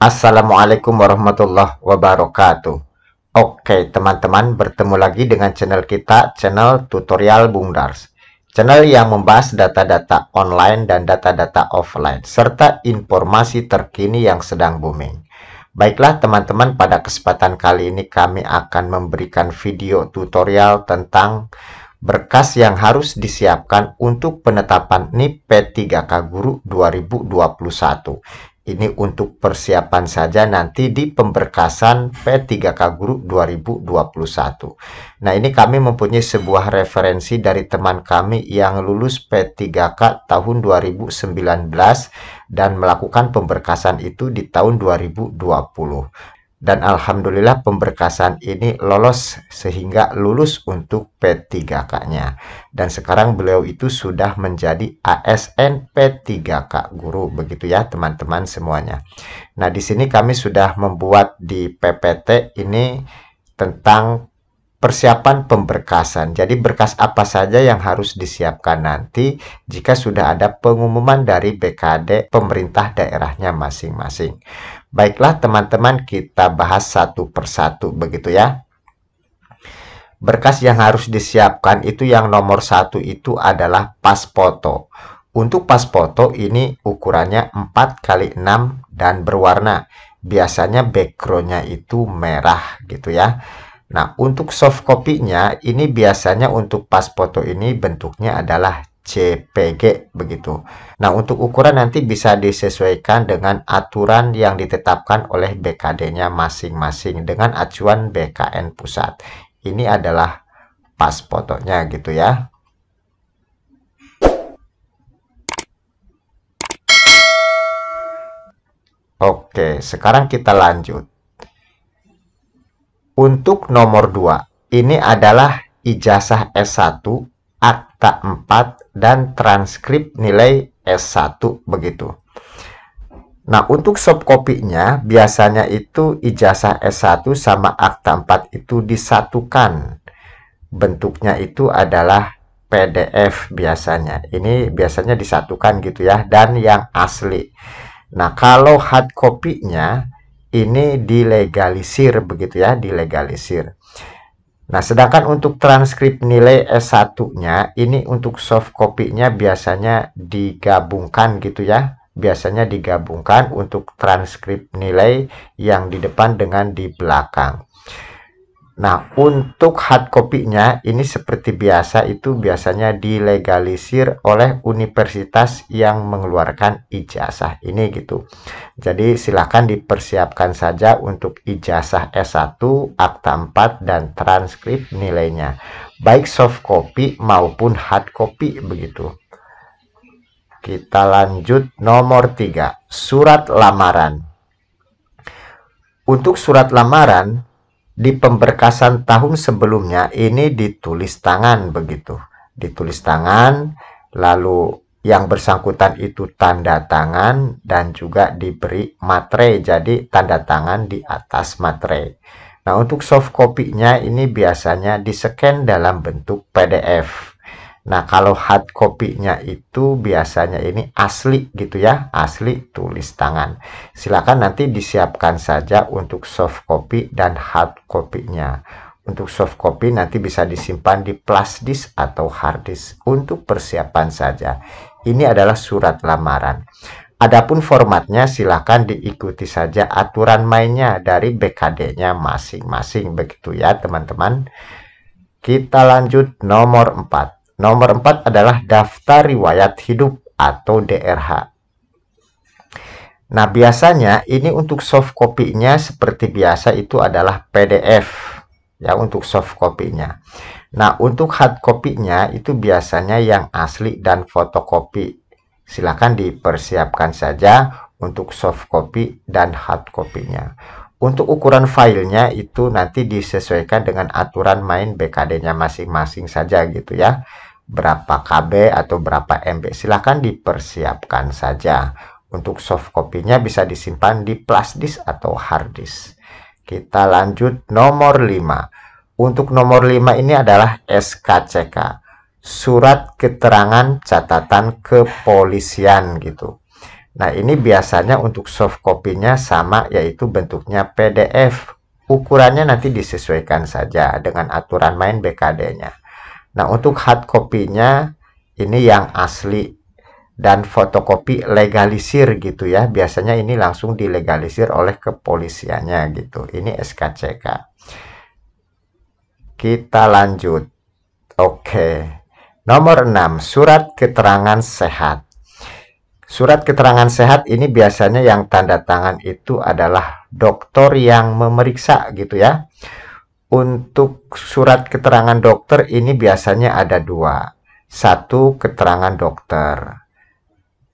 Assalamualaikum warahmatullahi wabarakatuh Oke teman-teman bertemu lagi dengan channel kita channel tutorial Bung Dars Channel yang membahas data-data online dan data-data offline serta informasi terkini yang sedang booming Baiklah teman-teman pada kesempatan kali ini kami akan memberikan video tutorial tentang berkas yang harus disiapkan untuk penetapan NIP P3K Guru 2021 ini untuk persiapan saja nanti di pemberkasan P3K Guru 2021. Nah ini kami mempunyai sebuah referensi dari teman kami yang lulus P3K tahun 2019 dan melakukan pemberkasan itu di tahun 2020 dan alhamdulillah pemberkasan ini lolos sehingga lulus untuk P3K-nya dan sekarang beliau itu sudah menjadi ASN P3K guru begitu ya teman-teman semuanya. Nah, di sini kami sudah membuat di PPT ini tentang persiapan pemberkasan. Jadi berkas apa saja yang harus disiapkan nanti jika sudah ada pengumuman dari BKD pemerintah daerahnya masing-masing. Baiklah teman-teman kita bahas satu persatu begitu ya. Berkas yang harus disiapkan itu yang nomor satu itu adalah pas foto. Untuk pas foto ini ukurannya 4 kali 6 dan berwarna. Biasanya backgroundnya itu merah gitu ya. Nah, untuk soft copy-nya ini biasanya untuk pas foto ini bentuknya adalah CPG begitu. Nah, untuk ukuran nanti bisa disesuaikan dengan aturan yang ditetapkan oleh BKD-nya masing-masing dengan acuan BKN pusat. Ini adalah pas fotonya gitu ya. Oke, sekarang kita lanjut. Untuk nomor 2, ini adalah ijazah S1, akta 4, dan transkrip nilai S1 begitu. Nah, untuk subkopinya biasanya itu ijazah S1 sama akta 4 itu disatukan. Bentuknya itu adalah PDF biasanya. Ini biasanya disatukan gitu ya dan yang asli. Nah, kalau hard copy-nya ini dilegalisir begitu ya, dilegalisir. Nah, sedangkan untuk transkrip nilai S1-nya ini untuk soft copy-nya biasanya digabungkan gitu ya. Biasanya digabungkan untuk transkrip nilai yang di depan dengan di belakang. Nah, untuk hard copy-nya ini seperti biasa itu biasanya dilegalisir oleh universitas yang mengeluarkan ijazah ini gitu. Jadi silahkan dipersiapkan saja untuk ijazah S1, akta 4, dan transkrip nilainya. Baik soft copy maupun hard copy begitu. Kita lanjut nomor 3, surat lamaran. Untuk surat lamaran, di pemberkasan tahun sebelumnya ini ditulis tangan begitu. Ditulis tangan, lalu yang bersangkutan itu tanda tangan dan juga diberi materai. Jadi tanda tangan di atas materai. Nah, untuk soft copy-nya ini biasanya di-scan dalam bentuk PDF. Nah, kalau hard copy-nya itu biasanya ini asli gitu ya, asli tulis tangan. Silakan nanti disiapkan saja untuk soft copy dan hard copy-nya. Untuk soft copy nanti bisa disimpan di plus disk atau hard disk untuk persiapan saja. Ini adalah surat lamaran. Adapun formatnya silahkan diikuti saja aturan mainnya dari BKD-nya masing-masing begitu ya teman-teman. Kita lanjut nomor 4. Nomor 4 adalah daftar riwayat hidup atau DRH. Nah, biasanya ini untuk soft copy-nya seperti biasa itu adalah PDF ya untuk soft copy-nya. Nah, untuk hard copy-nya itu biasanya yang asli dan fotokopi. Silakan dipersiapkan saja untuk soft copy dan hard copy-nya. Untuk ukuran filenya itu nanti disesuaikan dengan aturan main BKD-nya masing-masing saja gitu ya berapa KB atau berapa MB silahkan dipersiapkan saja untuk soft copy-nya bisa disimpan di plus disk atau hard disk kita lanjut nomor 5 untuk nomor 5 ini adalah SKCK surat keterangan catatan kepolisian gitu nah ini biasanya untuk soft copy-nya sama yaitu bentuknya PDF ukurannya nanti disesuaikan saja dengan aturan main BKD-nya Nah, untuk hard copy-nya ini yang asli dan fotokopi legalisir gitu ya. Biasanya ini langsung dilegalisir oleh kepolisiannya gitu. Ini SKCK. Kita lanjut. Oke. Nomor 6, surat keterangan sehat. Surat keterangan sehat ini biasanya yang tanda tangan itu adalah dokter yang memeriksa gitu ya. Untuk surat keterangan dokter ini biasanya ada dua. Satu, keterangan dokter.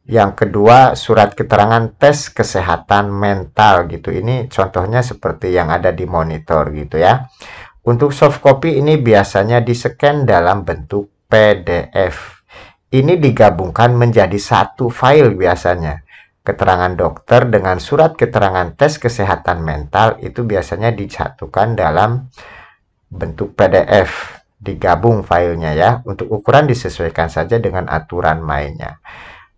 Yang kedua, surat keterangan tes kesehatan mental gitu. Ini contohnya seperti yang ada di monitor gitu ya. Untuk soft copy ini biasanya di-scan dalam bentuk PDF. Ini digabungkan menjadi satu file biasanya keterangan dokter dengan surat keterangan tes kesehatan mental itu biasanya dicatukan dalam bentuk PDF digabung filenya ya untuk ukuran disesuaikan saja dengan aturan mainnya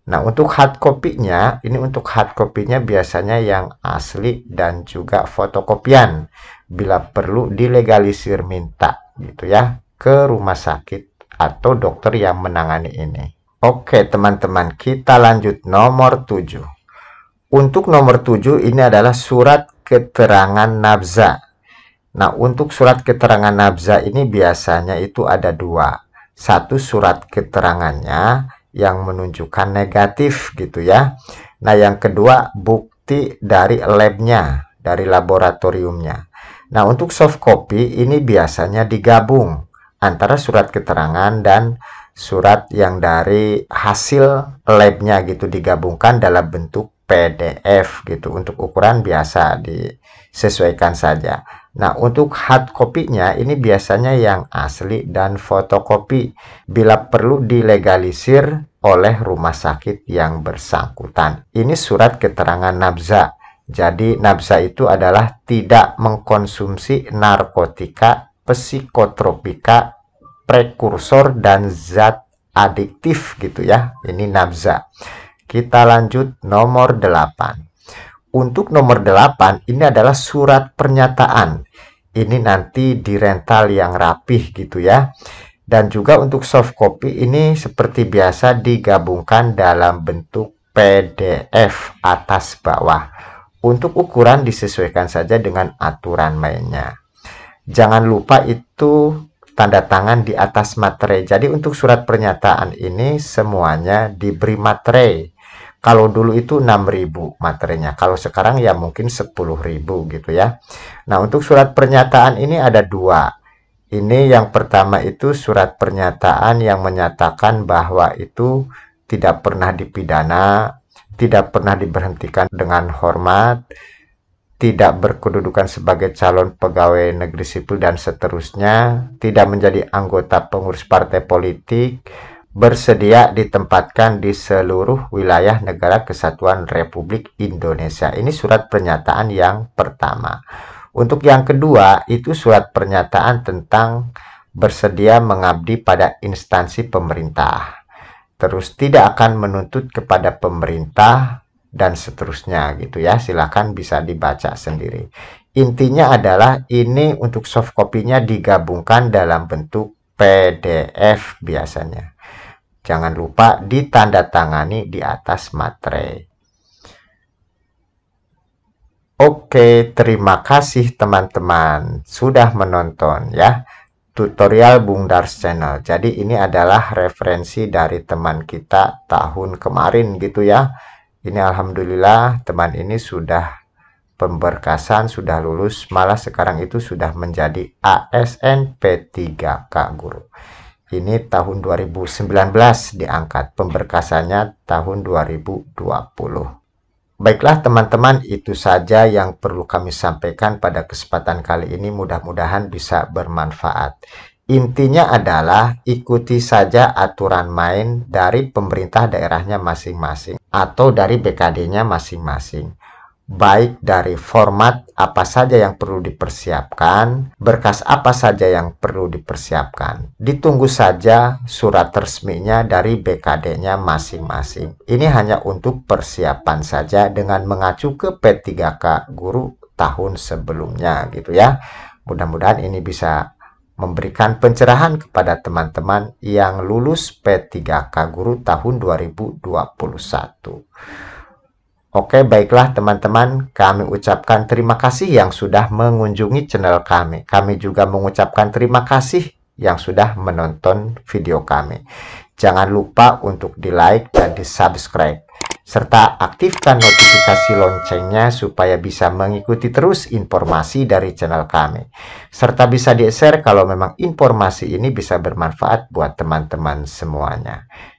nah untuk hard copy-nya ini untuk hard copy-nya biasanya yang asli dan juga fotokopian bila perlu dilegalisir minta gitu ya ke rumah sakit atau dokter yang menangani ini Oke teman-teman kita lanjut nomor 7 untuk nomor 7 ini adalah surat keterangan nabza. Nah, untuk surat keterangan nabza ini biasanya itu ada dua. Satu surat keterangannya yang menunjukkan negatif gitu ya. Nah, yang kedua bukti dari labnya, dari laboratoriumnya. Nah, untuk soft copy ini biasanya digabung antara surat keterangan dan surat yang dari hasil labnya gitu digabungkan dalam bentuk PDF gitu untuk ukuran biasa disesuaikan saja. Nah, untuk hard copy-nya ini biasanya yang asli dan fotokopi bila perlu dilegalisir oleh rumah sakit yang bersangkutan. Ini surat keterangan nabza. Jadi nabza itu adalah tidak mengkonsumsi narkotika, psikotropika, prekursor dan zat adiktif gitu ya. Ini nabza. Kita lanjut nomor 8. Untuk nomor 8 ini adalah surat pernyataan. Ini nanti di rental yang rapih gitu ya. Dan juga untuk soft copy ini seperti biasa digabungkan dalam bentuk PDF atas bawah. Untuk ukuran disesuaikan saja dengan aturan mainnya. Jangan lupa itu tanda tangan di atas materai. Jadi untuk surat pernyataan ini semuanya diberi materai. Kalau dulu itu 6000 materinya, kalau sekarang ya mungkin 10.000 gitu ya. Nah, untuk surat pernyataan ini ada dua. Ini yang pertama itu surat pernyataan yang menyatakan bahwa itu tidak pernah dipidana, tidak pernah diberhentikan dengan hormat, tidak berkedudukan sebagai calon pegawai negeri sipil dan seterusnya, tidak menjadi anggota pengurus partai politik, bersedia ditempatkan di seluruh wilayah negara kesatuan Republik Indonesia. Ini surat pernyataan yang pertama. Untuk yang kedua, itu surat pernyataan tentang bersedia mengabdi pada instansi pemerintah, terus tidak akan menuntut kepada pemerintah dan seterusnya gitu ya. Silahkan bisa dibaca sendiri. Intinya adalah ini untuk soft copy-nya digabungkan dalam bentuk PDF biasanya. Jangan lupa ditandatangani di atas materai. Oke, terima kasih teman-teman sudah menonton ya tutorial Bung Dars Channel. Jadi ini adalah referensi dari teman kita tahun kemarin gitu ya. Ini alhamdulillah teman ini sudah pemberkasan, sudah lulus, malah sekarang itu sudah menjadi ASN P3K guru ini tahun 2019 diangkat pemberkasannya tahun 2020 Baiklah teman-teman, itu saja yang perlu kami sampaikan pada kesempatan kali ini. Mudah-mudahan bisa bermanfaat. Intinya adalah ikuti saja aturan main dari pemerintah daerahnya masing-masing atau dari BKD-nya masing-masing baik dari format apa saja yang perlu dipersiapkan, berkas apa saja yang perlu dipersiapkan. Ditunggu saja surat resminya dari BKD-nya masing-masing. Ini hanya untuk persiapan saja dengan mengacu ke P3K guru tahun sebelumnya gitu ya. Mudah-mudahan ini bisa memberikan pencerahan kepada teman-teman yang lulus P3K Guru tahun 2021. Oke, baiklah teman-teman, kami ucapkan terima kasih yang sudah mengunjungi channel kami. Kami juga mengucapkan terima kasih yang sudah menonton video kami. Jangan lupa untuk di-like dan di-subscribe serta aktifkan notifikasi loncengnya supaya bisa mengikuti terus informasi dari channel kami. Serta bisa di-share kalau memang informasi ini bisa bermanfaat buat teman-teman semuanya.